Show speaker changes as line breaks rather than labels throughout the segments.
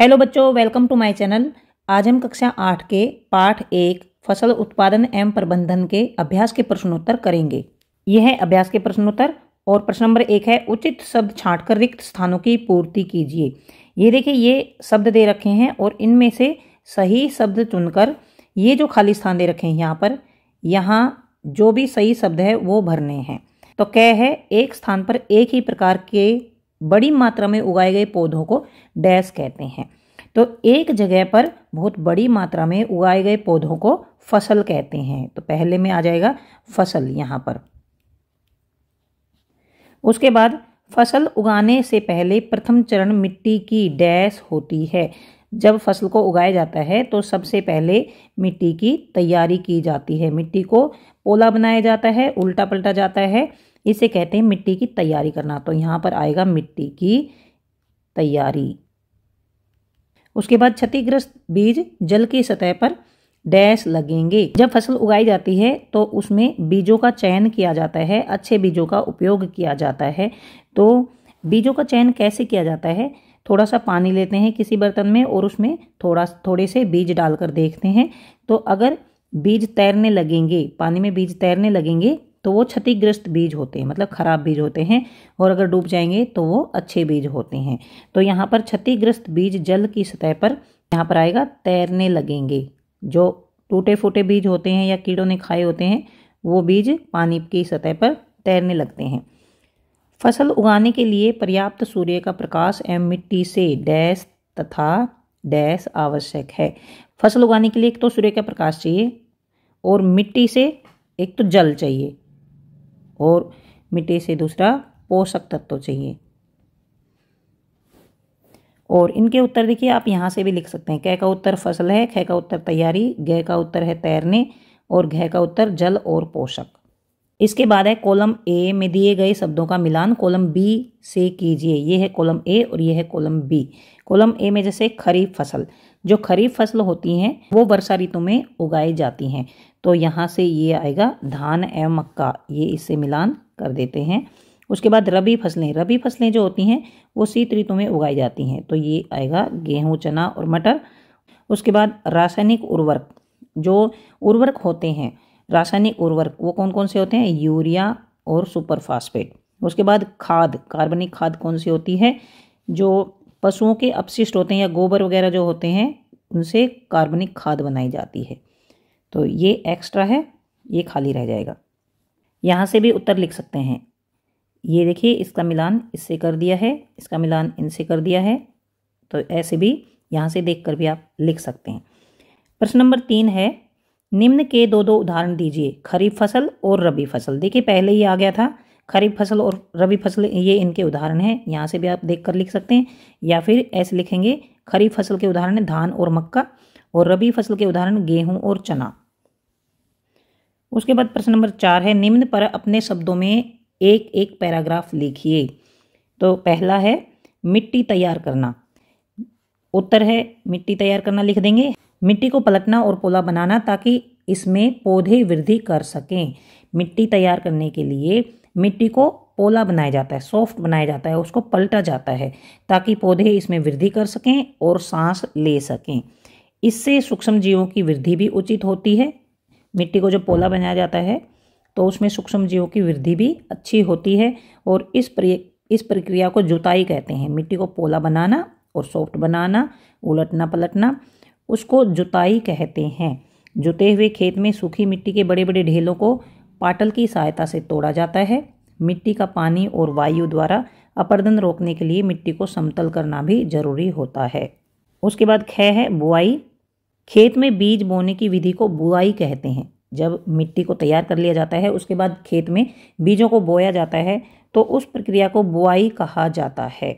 hello बच्चों welcome to my channel आज हम कक्षा आठ के पाठ एक फसल उत्पादन एवं प्रबंधन के अभ्यास के प्रश्नोत्तर करेंगे यह है अभ्यास के प्रश्नोत्तर और प्रश्न नंबर एक है उचित शब्द छाँट कर रिक्त स्थानों की पूर्ति कीजिए ये देखिए ये शब्द दे रखे हैं और इनमें से सही शब्द चुनकर ये जो खाली स्थान दे रखे हैं यहाँ पर यहाँ जो भी सही शब्द है वो भरने हैं तो क्या है एक स्थान पर एक ही प्रकार के बड़ी मात्रा में उगाए गए पौधों को डैश कहते हैं तो एक जगह पर बहुत बड़ी मात्रा में उगाए गए पौधों को फसल कहते हैं तो पहले में आ जाएगा फसल यहाँ पर उसके बाद फसल उगाने से पहले प्रथम चरण मिट्टी की डैश होती है जब फसल को उगाया जाता है तो सबसे पहले मिट्टी की तैयारी की जाती है मिट्टी को पोला बनाया जाता है उल्टा पलटा जाता है इसे कहते हैं मिट्टी की तैयारी करना तो यहाँ पर आएगा मिट्टी की तैयारी उसके बाद क्षतिग्रस्त बीज जल की सतह पर डैश लगेंगे जब फसल उगाई जाती है तो उसमें बीजों का चयन किया जाता है अच्छे बीजों का उपयोग किया जाता है तो बीजों का चयन कैसे किया जाता है थोड़ा सा पानी लेते हैं किसी बर्तन में और उसमें थोड़ा थोड़े से बीज डालकर देखते हैं तो अगर बीज तैरने लगेंगे पानी में बीज तैरने लगेंगे तो वो क्षतिग्रस्त बीज होते हैं मतलब खराब बीज होते हैं और अगर डूब जाएंगे तो वो अच्छे बीज होते हैं तो यहाँ पर क्षतिग्रस्त बीज जल की सतह पर यहाँ पर आएगा तैरने लगेंगे जो टूटे फूटे बीज होते हैं या कीड़ों ने खाए होते हैं वो बीज पानी की सतह पर तैरने लगते हैं फसल उगाने के लिए पर्याप्त सूर्य का प्रकाश एवं मिट्टी से डैश तथा डैश आवश्यक है फसल उगाने के लिए एक तो सूर्य का प्रकाश चाहिए और मिट्टी से एक तो जल चाहिए और मिट्टी से दूसरा पोषक तत्व चाहिए और इनके उत्तर देखिए आप यहाँ से भी लिख सकते हैं कै का उत्तर फसल है खे का उत्तर तैयारी गह का उत्तर है तैरने और घ का उत्तर जल और पोषक इसके बाद है कॉलम ए में दिए गए शब्दों का मिलान कॉलम बी से कीजिए यह है कॉलम ए और यह है कॉलम बी कॉलम ए में जैसे खरीफ फसल जो खरीफ फसल होती हैं वो वर्षा ऋतु में उगाई जाती हैं तो यहाँ से ये आएगा धान एवं मक्का ये इससे मिलान कर देते हैं उसके बाद रबी फसलें रबी फसलें जो होती हैं वो शीत ऋतु में उगाई जाती हैं तो ये आएगा गेहूँ चना और मटर उसके बाद रासायनिक उर्वरक जो उर्वरक होते हैं रासायनिक उर्वरक वो कौन कौन से होते हैं यूरिया और सुपरफास्फेट उसके बाद खाद कार्बनिक खाद कौन सी होती है जो पशुओं के अपशिष्ट होते हैं या गोबर वगैरह जो होते हैं उनसे कार्बनिक खाद बनाई जाती है तो ये एक्स्ट्रा है ये खाली रह जाएगा यहाँ से भी उत्तर लिख सकते हैं ये देखिए इसका मिलान इससे कर दिया है इसका मिलान इनसे कर दिया है तो ऐसे भी यहाँ से देख कर भी आप लिख सकते हैं प्रश्न नंबर तीन है निम्न के दो दो उदाहरण दीजिए खरीफ फसल और रबी फसल देखिए पहले ही आ गया था खरीफ फसल और रबी फसल ये इनके उदाहरण हैं यहाँ से भी आप देख कर लिख सकते हैं या फिर ऐसे लिखेंगे खरीफ फसल के उदाहरण धान और मक्का और रबी फसल के उदाहरण गेहूँ और चना उसके बाद प्रश्न नंबर चार है निम्न पर अपने शब्दों में एक एक पैराग्राफ लिखिए तो पहला है मिट्टी तैयार करना उत्तर है मिट्टी तैयार करना लिख देंगे मिट्टी को पलटना और पोला बनाना ताकि इसमें पौधे वृद्धि कर सकें मिट्टी तैयार करने के लिए मिट्टी को पोला बनाया जाता है सॉफ्ट बनाया जाता है उसको पलटा जाता है ताकि पौधे इसमें वृद्धि कर सकें और सांस ले सकें इससे सूक्ष्म जीवों की वृद्धि भी उचित होती है मिट्टी को जब पोला बनाया जाता है तो उसमें सूक्ष्म जीवों की वृद्धि भी अच्छी होती है और इस प्रिय इस प्रक्रिया को जुताई कहते हैं मिट्टी को पोला बनाना और सॉफ्ट बनाना उलटना पलटना उसको जुताई कहते हैं जुते हुए खेत में सूखी मिट्टी के बड़े बड़े ढेलों को पाटल की सहायता से तोड़ा जाता है मिट्टी का पानी और वायु द्वारा अपर्दन रोकने के लिए मिट्टी को समतल करना भी जरूरी होता है उसके बाद ख है बुआई खेत में बीज बोने की विधि को बुआई कहते हैं जब मिट्टी को तैयार कर लिया जाता है उसके बाद खेत में बीजों को बोया जाता है तो उस प्रक्रिया को बुआई कहा जाता है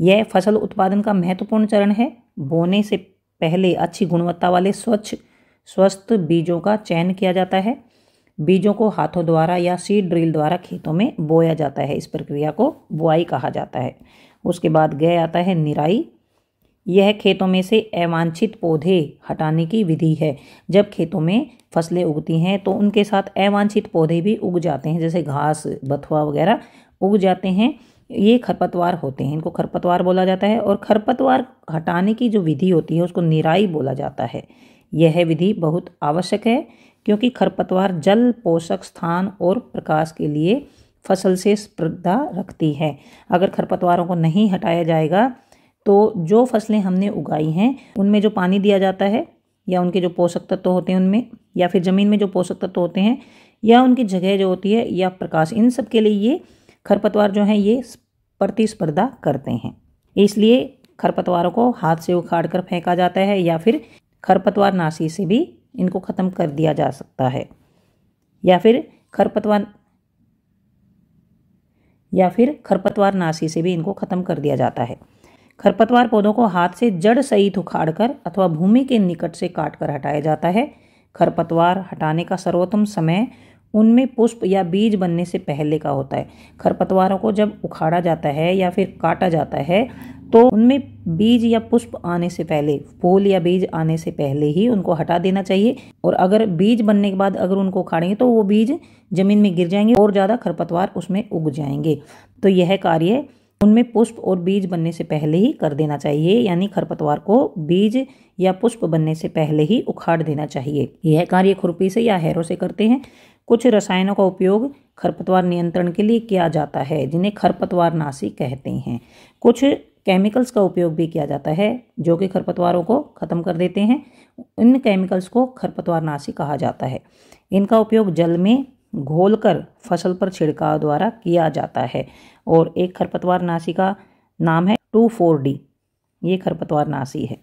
यह फसल उत्पादन का महत्वपूर्ण चरण है बोने से पहले अच्छी गुणवत्ता वाले स्वच्छ स्वस्थ बीजों का चयन किया जाता है बीजों को हाथों द्वारा या सीड ड्रिल द्वारा खेतों में बोया जाता है इस प्रक्रिया को बुआई कहा जाता है उसके बाद गए आता है निराई यह खेतों में से अवांछित पौधे हटाने की विधि है जब खेतों में फसलें उगती हैं तो उनके साथ अवांछित पौधे भी उग जाते हैं जैसे घास बथुआ वगैरह उग जाते हैं ये खरपतवार होते हैं इनको खरपतवार बोला जाता है और खरपतवार हटाने की जो विधि होती है उसको निराई बोला जाता है यह विधि बहुत आवश्यक है क्योंकि खरपतवार जल पोषक स्थान और प्रकाश के लिए फसल से स्पर्धा रखती है अगर खरपतवारों को नहीं हटाया जाएगा तो जो फसलें हमने उगाई हैं उनमें जो पानी दिया जाता है या उनके जो पोषक तत्व तो होते हैं उनमें या फिर ज़मीन में जो पोषक तत्व तो होते हैं या उनकी जगह जो होती है या प्रकाश इन सब के लिए ये खरपतवार जो हैं ये प्रतिस्पर्धा करते हैं इसलिए खरपतवारों को हाथ से उखाड़ कर फेंका जाता है या फिर खरपतवार नाशी से भी इनको ख़त्म कर दिया जा सकता है या फिर खरपतवार या फिर खरपतवार नाशी से भी इनको ख़त्म कर दिया जाता है खरपतवार पौधों को हाथ से जड़ सहित उखाड़ कर अथवा भूमि के निकट से काट कर हटाया जाता है खरपतवार हटाने का सर्वोत्तम समय उनमें पुष्प या बीज बनने से पहले का होता है खरपतवारों को जब उखाड़ा जाता है या फिर काटा जाता है तो उनमें बीज या पुष्प आने से पहले फूल या बीज आने से पहले ही उनको हटा देना चाहिए और अगर बीज बनने के बाद अगर उनको उखाड़ेंगे तो वो बीज जमीन में गिर जाएंगे और ज़्यादा खरपतवार उसमें उग जाएंगे तो यह कार्य उनमें पुष्प और बीज बनने से पहले ही कर देना चाहिए यानी खरपतवार को बीज या पुष्प बनने से पहले ही उखाड़ देना चाहिए यह कार्य खुरपी से या हैरों से करते हैं कुछ रसायनों का उपयोग खरपतवार नियंत्रण के लिए किया जाता है जिन्हें खरपतवार नाशी कहते हैं कुछ केमिकल्स का उपयोग भी किया जाता है जो कि खरपतवारों को ख़त्म कर देते हैं इन केमिकल्स को खरपतवार नाशी कहा जाता है इनका उपयोग जल में घोलकर फसल पर छिड़काव द्वारा किया जाता है और एक खरपतवार नाशी का नाम है टू फोर डी ये खरपतवार नाशी है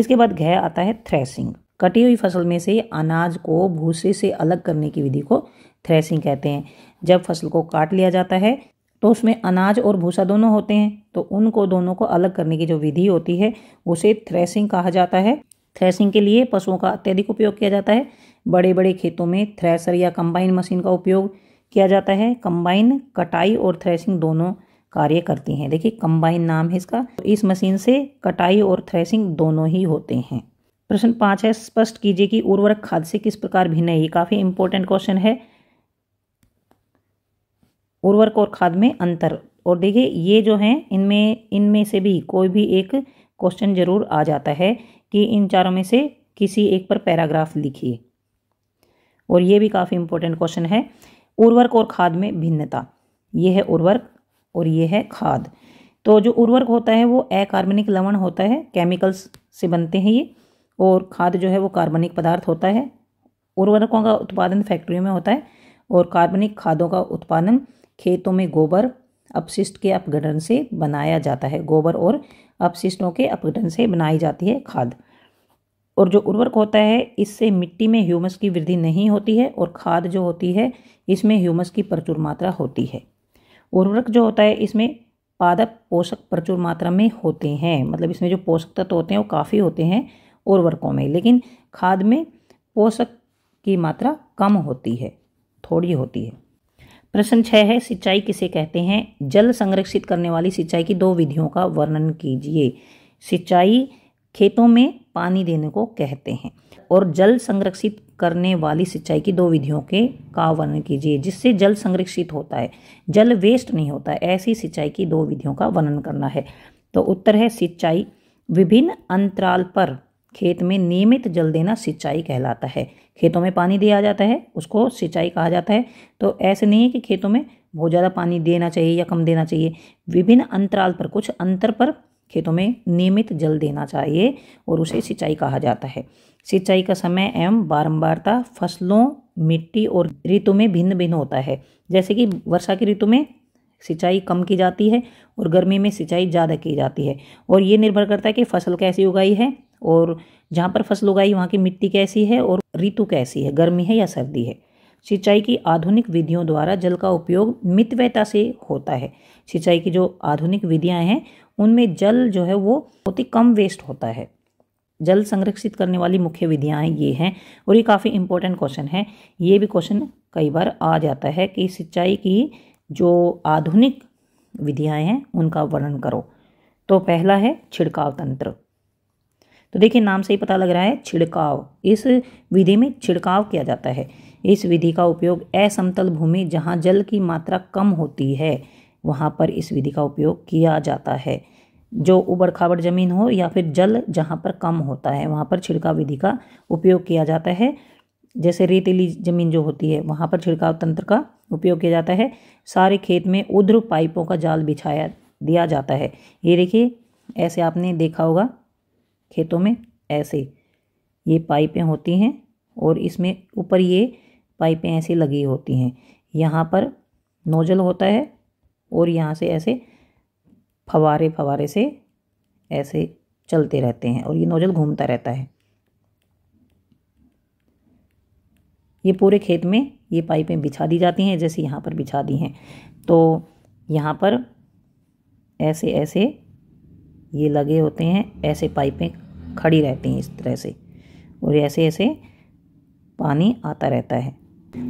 इसके बाद घह आता है थ्रेसिंग कटी हुई फसल में से अनाज को भूसे से अलग करने की विधि को थ्रेसिंग कहते हैं जब फसल को काट लिया जाता है तो उसमें अनाज और भूसा दोनों होते हैं तो उनको दोनों को अलग करने की जो विधि होती है उसे थ्रेसिंग कहा जाता है थ्रेसिंग के लिए पशुओं का अत्यधिक उपयोग किया जाता है बड़े बड़े खेतों में थ्रेसर या कंबाइन मशीन का उपयोग किया जाता है कंबाइन कटाई और थ्रेसिंग दोनों कार्य करती हैं देखिए कंबाइन नाम है इसका तो इस मशीन से कटाई और थ्रेसिंग दोनों ही होते हैं प्रश्न पाँच है स्पष्ट कीजिए कि उर्वरक खाद से किस प्रकार भिन्न है ये काफ़ी इंपॉर्टेंट क्वेश्चन है उर्वरक और खाद में अंतर और देखिए ये जो हैं इनमें इनमें से भी कोई भी एक क्वेश्चन ज़रूर आ जाता है कि इन चारों में से किसी एक पर पैराग्राफ लिखिए और ये भी काफ़ी इंपॉर्टेंट क्वेश्चन है उर्वरक और खाद में भिन्नता ये है उर्वरक और ये है खाद तो जो उर्वरक होता है वो अकार्बनिक लवण होता है केमिकल्स से बनते हैं ये और खाद जो है वो कार्बनिक पदार्थ होता है उर्वरकों का उत्पादन फैक्ट्रियों में होता है और कार्बनिक खादों का उत्पादन खेतों में गोबर अपशिष्ट के अपघटन से बनाया जाता है गोबर और अपशिष्टों के अपघटन से बनाई जाती है खाद और जो उर्वरक होता है इससे मिट्टी में ह्यूमस की वृद्धि नहीं होती है और खाद जो होती है इसमें ह्यूमस की प्रचुर मात्रा होती है उर्वरक जो होता है इसमें पादप पोषक प्रचुर मात्रा में होते हैं मतलब इसमें जो पोषक तत्व होते हैं वो काफ़ी होते हैं उर्वरकों में लेकिन खाद में पोषक की मात्रा कम होती है थोड़ी होती है प्रश्न छः है सिंचाई किसे कहते हैं जल संरक्षित करने वाली सिंचाई की दो विधियों का वर्णन कीजिए सिंचाई खेतों में पानी देने को कहते हैं और जल संरक्षित करने वाली सिंचाई की दो विधियों के का वर्णन कीजिए जिससे जल संरक्षित होता है जल वेस्ट नहीं होता ऐसी सिंचाई की दो विधियों का वर्णन करना है तो उत्तर है सिंचाई विभिन्न अंतराल पर खेत में नियमित जल देना सिंचाई कहलाता है खेतों में पानी दिया जाता है उसको सिंचाई कहा जाता है तो ऐसे नहीं है कि खेतों में बहुत ज़्यादा पानी देना चाहिए या कम देना चाहिए विभिन्न अंतराल पर कुछ अंतर पर खेतों में नियमित जल देना चाहिए और उसे सिंचाई कहा जाता है सिंचाई का समय एवं बारंबारता फसलों मिट्टी और ऋतु में भिन्न भिन्न होता है जैसे कि वर्षा की ऋतु में सिंचाई कम की जाती है और गर्मी में सिंचाई ज़्यादा की जाती है और ये निर्भर करता है कि फसल कैसी उगाई है और जहाँ पर फसल उगाई वहाँ की मिट्टी कैसी है और ऋतु कैसी है गर्मी है या सर्दी है सिंचाई की आधुनिक विधियों द्वारा जल का उपयोग मितव्यता से होता है सिंचाई की जो आधुनिक विधियाँ हैं उनमें जल जो है वो बहुत ही कम वेस्ट होता है जल संरक्षित करने वाली मुख्य विधियाँ ये हैं और ये काफ़ी इंपॉर्टेंट क्वेश्चन है ये भी क्वेश्चन कई बार आ जाता है कि सिंचाई की जो आधुनिक विधियाँ हैं उनका वर्णन करो तो पहला है छिड़काव तंत्र तो देखिए नाम से ही पता लग रहा है छिड़काव इस विधि में छिड़काव किया जाता है इस विधि का उपयोग असमतल भूमि जहाँ जल की मात्रा कम होती है वहाँ पर इस विधि का उपयोग किया जाता है जो उबड़ खाबड़ ज़मीन हो या फिर जल जहाँ पर कम होता है वहाँ पर छिड़काव विधि का उपयोग किया जाता है जैसे रेतीली ज़मीन जो होती है वहाँ पर छिड़काव तंत्र का उपयोग किया जाता है सारे खेत में उध्र पाइपों का जाल बिछाया दिया जाता है ये देखिए ऐसे आपने देखा होगा खेतों में ऐसे ये पाइपें होती हैं और इसमें ऊपर ये पाइपें ऐसे लगी होती हैं यहाँ पर नोजल होता है और यहाँ से ऐसे फवारे फवारे से ऐसे चलते रहते हैं और ये नोजल घूमता रहता है ये पूरे खेत में ये पाइपें बिछा दी जाती हैं जैसे यहाँ पर बिछा दी हैं तो यहाँ पर ऐसे ऐसे ये लगे होते हैं ऐसे पाइपें खड़ी रहती हैं इस तरह से और ऐसे ऐसे पानी आता रहता है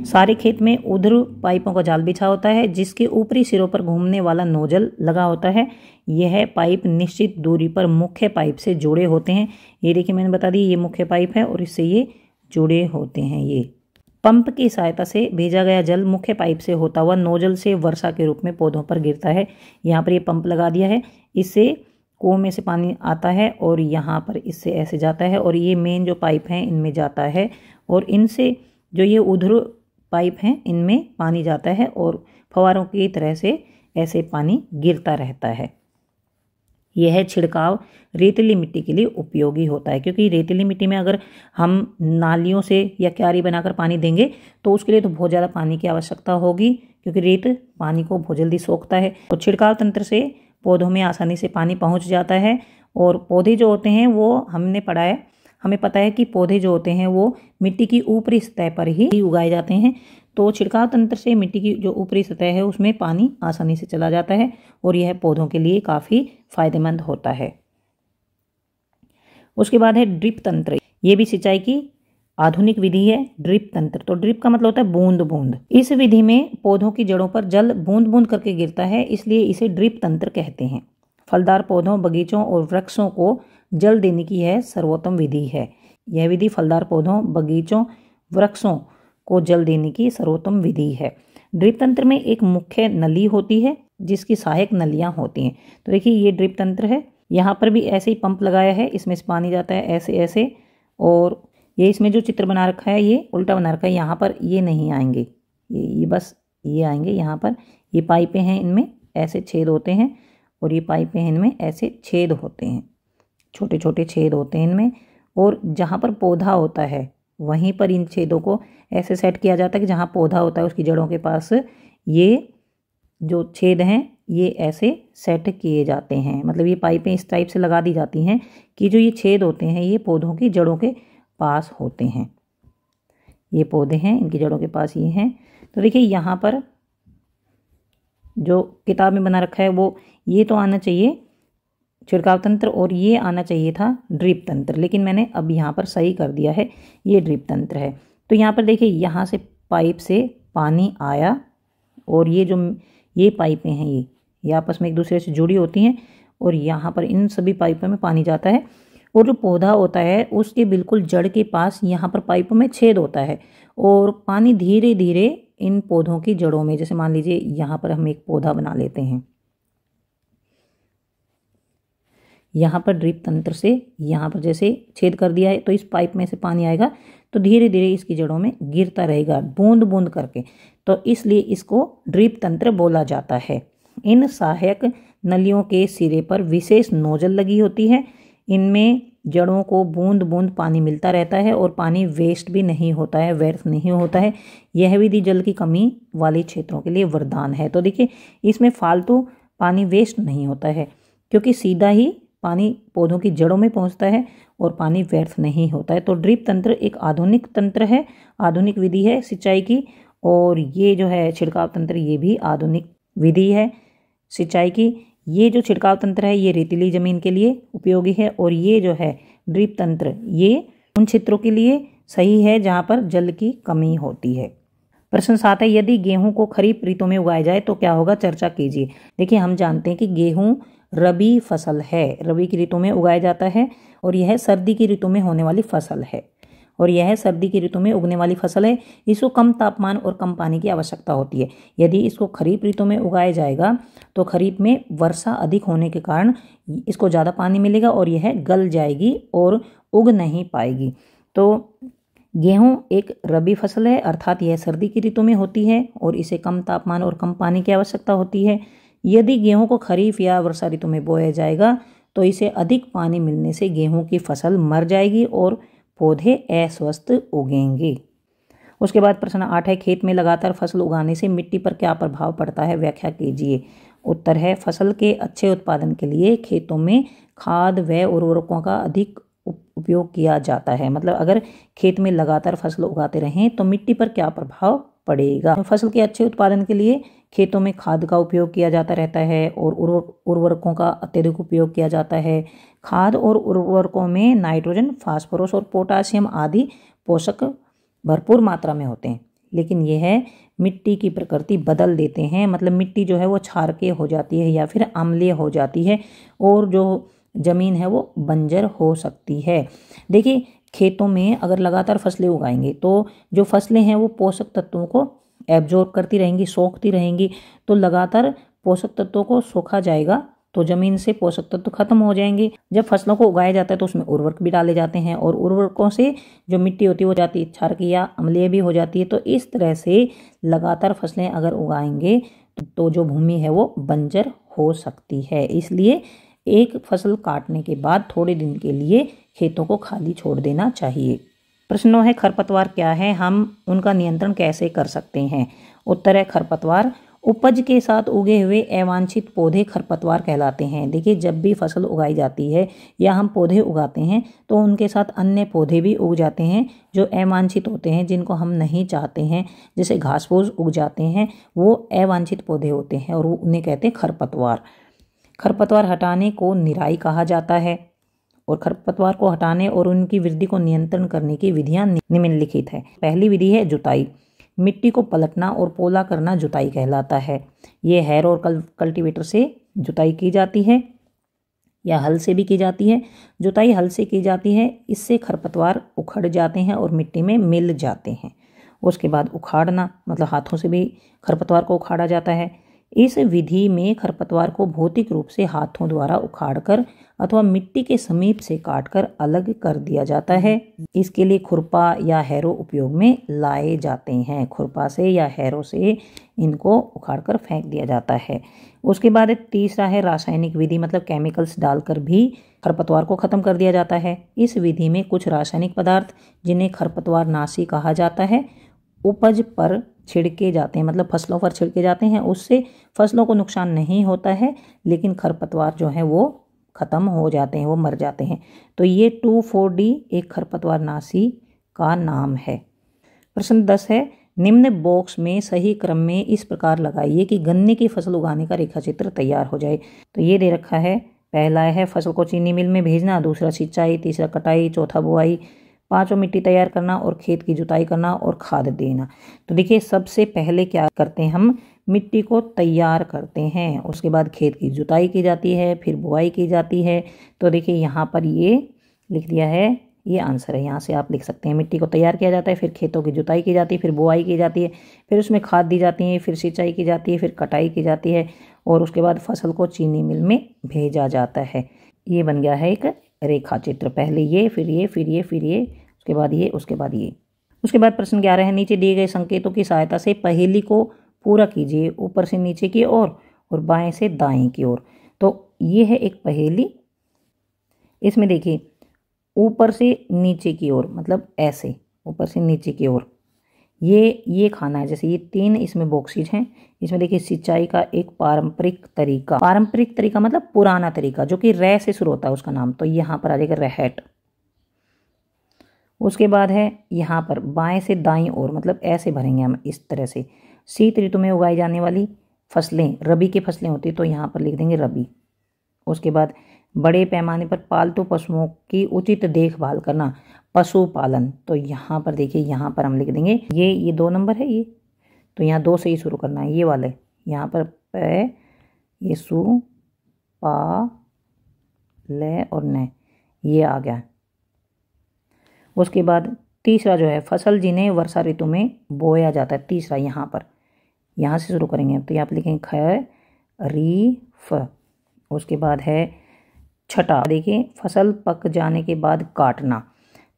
सारे खेत में उधर पाइपों का जाल बिछा होता है जिसके ऊपरी सिरों पर घूमने वाला नोजल लगा होता है यह पाइप निश्चित दूरी पर मुख्य पाइप से जुड़े होते हैं ये देखिए मैंने बता दी ये मुख्य पाइप है और इससे ये जुड़े होते हैं ये पंप की सहायता से भेजा गया जल मुख्य पाइप से होता हुआ नोजल से वर्षा के रूप में पौधों पर गिरता है यहाँ पर ये पंप लगा दिया है इससे कुओं में से पानी आता है और यहाँ पर इससे ऐसे जाता है और ये मेन जो पाइप हैं इनमें जाता है और इनसे जो ये उधर पाइप हैं इनमें पानी जाता है और फवारों की तरह से ऐसे पानी गिरता रहता है यह छिड़काव रेतीली मिट्टी के लिए उपयोगी होता है क्योंकि रेतीली मिट्टी में अगर हम नालियों से या क्यारी बनाकर पानी देंगे तो उसके लिए तो बहुत ज़्यादा पानी की आवश्यकता होगी क्योंकि रेत पानी को बहुत जल्दी सोखता है और तो छिड़काव तंत्र से पौधों में आसानी से पानी पहुंच जाता है और पौधे जो होते हैं वो हमने पढ़ा है हमें पता है कि पौधे जो होते हैं वो मिट्टी की ऊपरी सतह पर ही उगाए जाते हैं तो छिड़काव तंत्र से मिट्टी की जो ऊपरी सतह है उसमें पानी आसानी से चला जाता है और यह पौधों के लिए काफ़ी फायदेमंद होता है उसके बाद है ड्रिप तंत्र ये भी सिंचाई की आधुनिक विधि है ड्रिप तंत्र तो ड्रिप का मतलब होता है बूंद बूंद इस विधि में पौधों की जड़ों पर जल बूंद बूंद करके गिरता है इसलिए इसे ड्रिप तंत्र कहते हैं फलदार पौधों बगीचों और वृक्षों को जल देने की यह सर्वोत्तम विधि है यह विधि फलदार पौधों बगीचों वृक्षों को जल देने की सर्वोत्तम विधि है ड्रिप तंत्र में एक मुख्य नली होती है जिसकी सहायक नलियाँ होती हैं तो देखिए ये ड्रिप तंत्र है यहाँ पर भी ऐसे ही पंप लगाया है इसमें से पानी जाता है ऐसे ऐसे और ये इसमें जो चित्र बना रखा है ये उल्टा बना रखा है यहाँ पर ये नहीं आएंगे ये ये बस ये आएंगे यहाँ पर ये पाइपें हैं इनमें ऐसे छेद होते हैं और ये पाइपें हैं इनमें ऐसे छेद होते हैं छोटे छोटे छेद होते हैं इनमें और जहाँ पर पौधा होता है वहीं पर इन छेदों को ऐसे सेट किया जाता है कि जहाँ पौधा होता है उसकी जड़ों के पास ये जो छेद हैं ये ऐसे सेट किए जाते हैं मतलब ये पाइपें इस टाइप से लगा दी जाती हैं कि जो ये छेद होते हैं ये पौधों की जड़ों के पास होते हैं ये पौधे हैं इनकी जड़ों के पास ये हैं तो देखिए यहाँ पर जो किताब में बना रखा है वो ये तो आना चाहिए छिड़काव तंत्र और ये आना चाहिए था ड्रिप तंत्र लेकिन मैंने अब यहाँ पर सही कर दिया है ये ड्रिप तंत्र है तो यहाँ पर देखिए यहाँ से पाइप से पानी आया और ये जो ये पाइपें हैं ये ये आपस में एक दूसरे से जुड़ी होती हैं और यहाँ पर इन सभी पाइपों में पानी जाता है वो जो पौधा होता है उसके बिल्कुल जड़ के पास यहाँ पर पाइपों में छेद होता है और पानी धीरे धीरे इन पौधों की जड़ों में जैसे मान लीजिए यहाँ पर हम एक पौधा बना लेते हैं यहाँ पर ड्रिप तंत्र से यहाँ पर जैसे छेद कर दिया है तो इस पाइप में से पानी आएगा तो धीरे धीरे इसकी जड़ों में गिरता रहेगा बूंद बूंद करके तो इसलिए इसको ड्रिप तंत्र बोला जाता है इन सहायक नलियों के सिरे पर विशेष नोजल लगी होती है इनमें जड़ों को बूंद बूंद पानी मिलता रहता है और पानी वेस्ट भी नहीं होता है व्यर्थ नहीं होता है यह विधि जल की कमी वाले क्षेत्रों के लिए वरदान है तो देखिए इसमें फालतू पानी वेस्ट नहीं होता है क्योंकि सीधा ही पानी पौधों की जड़ों में पहुंचता है और पानी व्यर्थ नहीं होता है तो ड्रिप तंत्र एक आधुनिक तंत्र है आधुनिक विधि है सिंचाई की और ये जो है छिड़काव तंत्र ये भी आधुनिक विधि है सिंचाई की ये जो छिड़काव तंत्र है ये रेतीली ज़मीन के लिए उपयोगी है और ये जो है ड्रिप तंत्र ये उन क्षेत्रों के लिए सही है जहाँ पर जल की कमी होती है प्रश्न सात है यदि गेहूं को खरीफ ऋतु में उगाया जाए तो क्या होगा चर्चा कीजिए देखिए हम जानते हैं कि गेहूं रबी फसल है रबी की ऋतु में उगाया जाता है और यह सर्दी की ऋतु में होने वाली फसल है और यह सर्दी की ऋतु में उगने वाली फसल है इसको कम तापमान और कम पानी की आवश्यकता होती है यदि इसको खरीफ ऋतु में उगाया जाएगा तो खरीफ में वर्षा अधिक होने के कारण इसको ज़्यादा पानी मिलेगा और यह गल जाएगी और उग नहीं पाएगी तो गेहूँ एक रबी फसल है अर्थात यह सर्दी की ऋतु में होती है और इसे कम तापमान और कम पानी की आवश्यकता होती है यदि गेहूँ को खरीफ या वर्षा ऋतु में बोया जाएगा तो इसे अधिक पानी मिलने से गेहूँ की फसल मर जाएगी और पौधे अस्वस्थ उगेंगे उसके बाद प्रश्न आठ है खेत में लगातार फसल उगाने से मिट्टी पर क्या प्रभाव पड़ता है व्याख्या कीजिए उत्तर है फसल के अच्छे उत्पादन के लिए खेतों में खाद व उर्वरकों का अधिक उपयोग किया जाता है मतलब अगर खेत में लगातार फसल उगाते रहें तो मिट्टी पर क्या प्रभाव पड़ेगा फसल के अच्छे उत्पादन के लिए खेतों में खाद का उपयोग किया जाता रहता है और उर्वरकों का अत्यधिक उपयोग किया जाता है खाद और उर्वरकों में नाइट्रोजन फास्फोरस और पोटासियम आदि पोषक भरपूर मात्रा में होते हैं लेकिन यह है मिट्टी की प्रकृति बदल देते हैं मतलब मिट्टी जो है वो छार के हो जाती है या फिर अम्लीय हो जाती है और जो ज़मीन है वो बंजर हो सकती है देखिए खेतों में अगर लगातार फसलें उगाएंगे तो जो फसलें हैं वो पोषक तत्वों को एब्जॉर्ब करती रहेंगी सोखती रहेंगी तो लगातार पोषक तत्वों को सोखा जाएगा तो जमीन से पोषक तत्व तो खत्म हो जाएंगे जब फसलों को उगाया जाता है तो उसमें उर्वरक भी डाले जाते हैं और उर्वरकों से जो मिट्टी होती है वो जाती है क्षारक या अम्लीय भी हो जाती है तो इस तरह से लगातार फसलें अगर उगाएंगे तो जो भूमि है वो बंजर हो सकती है इसलिए एक फसल काटने के बाद थोड़े दिन के लिए खेतों को खाली छोड़ देना चाहिए प्रश्नों है खरपतवार क्या है हम उनका नियंत्रण कैसे कर सकते हैं उत्तर है खरपतवार उपज के साथ उगे हुए अवांछित पौधे खरपतवार कहलाते हैं देखिए जब भी फसल उगाई जाती है या हम पौधे उगाते हैं तो उनके साथ अन्य पौधे भी उग जाते हैं जो अवांछित होते हैं जिनको हम नहीं चाहते हैं जैसे घास फूस उग जाते हैं वो अवांछित पौधे होते हैं और वो उन्हें कहते हैं खरपतवार खरपतवार हटाने को निराई कहा जाता है और खरपतवार को हटाने और उनकी वृद्धि को नियंत्रण करने की विधियां निम्नलिखित है पहली विधि है जुताई मिट्टी को पलटना और पोला करना जुताई कहलाता है ये हैर और कल कल्टिवेटर से जुताई की जाती है या हल से भी की जाती है जुताई हल से की जाती है इससे खरपतवार उखड़ जाते हैं और मिट्टी में मिल जाते हैं उसके बाद उखाड़ना मतलब हाथों से भी खरपतवार को उखाड़ा जाता है इस विधि में खरपतवार को भौतिक रूप से हाथों द्वारा उखाड़कर अथवा मिट्टी के समीप से काटकर अलग कर दिया जाता है इसके लिए खुरपा या हैरो उपयोग में लाए जाते हैं खुरपा से या हैरो से इनको उखाड़कर फेंक दिया जाता है उसके बाद तीसरा है रासायनिक विधि मतलब केमिकल्स डालकर भी खरपतवार को ख़त्म कर दिया जाता है इस विधि में कुछ रासायनिक पदार्थ जिन्हें खरपतवार नाशी कहा जाता है उपज पर छिड़के जाते हैं मतलब फसलों पर छिड़के जाते हैं उससे फसलों को नुकसान नहीं होता है लेकिन खरपतवार जो है वो ख़त्म हो जाते हैं वो मर जाते हैं तो ये टू फोर डी एक खरपतवार नासी का नाम है प्रश्न दस है निम्न बॉक्स में सही क्रम में इस प्रकार लगाइए कि गन्ने की फसल उगाने का रेखा चित्र तैयार हो जाए तो ये दे रखा है पहला है फसल को चीनी मिल में भेजना दूसरा सिंचाई तीसरा कटाई चौथा बुआई पाँचों मिट्टी तैयार करना और खेत की जुताई करना और खाद देना तो देखिए सबसे पहले क्या करते हैं हम मिट्टी को तैयार करते हैं उसके बाद खेत की जुताई की जाती है फिर बुआई की जाती है तो देखिए यहाँ पर ये लिख दिया है ये आंसर है यहाँ से आप लिख सकते हैं मिट्टी को तैयार किया जाता है फिर खेतों की जुताई की जाती है फिर बुआई की जाती है फिर उसमें खाद दी जाती है फिर सिंचाई की जाती है फिर कटाई की जाती है और उसके बाद फसल को चीनी मिल में भेजा जाता है ये बन गया है एक रेखा चित्र पहले ये फिर ये फिर ये फिर ये उसके बाद ये उसके बाद ये उसके बाद प्रश्न ग्यारह है नीचे दिए गए संकेतों की सहायता से पहेली को पूरा कीजिए ऊपर से नीचे की ओर और, और बाएं से दाएं की ओर तो ये है एक पहेली इसमें देखिए ऊपर से नीचे की ओर मतलब ऐसे ऊपर से नीचे की ओर ये ये खाना है जैसे ये तीन इसमें बॉक्सिज हैं इसमें देखिए सिंचाई का एक पारंपरिक तरीका पारंपरिक तरीका मतलब पुराना तरीका जो कि रह से शुरू होता है उसका नाम तो यहाँ पर आ जाएगा रहट उसके बाद है यहाँ पर बाएं से दाईं ओर मतलब ऐसे भरेंगे हम इस तरह से शीत ऋतु में उगाई जाने वाली फसलें रबी की फसलें होती तो यहाँ पर लिख देंगे रबी उसके बाद बड़े पैमाने पर पालतू पशुओं की उचित देखभाल करना पशुपालन तो यहाँ पर देखिए यहाँ पर हम लिख देंगे ये ये दो नंबर है ये तो यहाँ दो से ही शुरू करना है ये वाले यहाँ पर प ये सु पा ले और न ये आ गया उसके बाद तीसरा जो है फसल जिन्हें वर्षा ऋतु में बोया जाता है तीसरा यहाँ पर यहाँ से शुरू करेंगे तो यहाँ पर लिखेंगे ख री फ उसके बाद है छटा देखिए फसल पक जाने के बाद काटना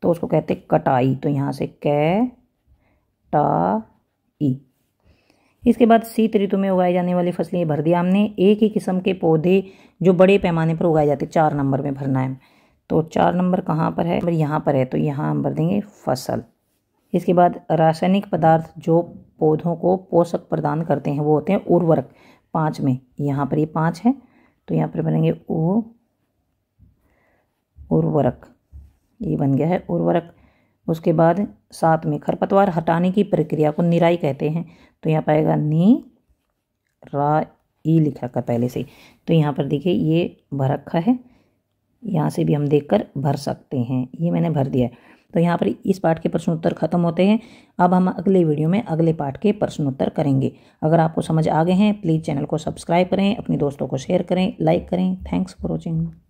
तो उसको कहते कटाई तो यहाँ से क टा ई इसके बाद शीत ऋतु में उगाई जाने वाली फसलें भर दिया हमने एक ही किस्म के पौधे जो बड़े पैमाने पर उगाए जाते चार नंबर में भरना है तो चार नंबर कहाँ पर है नंबर यहाँ पर है तो यहाँ हम भर देंगे फसल इसके बाद रासायनिक पदार्थ जो पौधों को पोषक प्रदान करते हैं वो होते हैं उर्वरक पाँच में यहाँ पर ये यह पाँच है तो यहाँ पर बनेंगे उ उर्वरक ये बन गया है उर्वरक उसके बाद सात में खरपतवार हटाने की प्रक्रिया को निराई कहते हैं तो यहाँ पाएगा नी रा ई लिखा का पहले से तो यहाँ पर देखिए ये भर रखा है यहाँ से भी हम देख कर भर सकते हैं ये मैंने भर दिया है तो यहाँ पर इस पाठ के प्रश्नोत्तर खत्म होते हैं अब हम अगले वीडियो में अगले पाठ के प्रश्नोत्तर करेंगे अगर आपको समझ आ गए हैं प्लीज़ चैनल को सब्सक्राइब करें अपने दोस्तों को शेयर करें लाइक करें थैंक्स फॉर वॉचिंग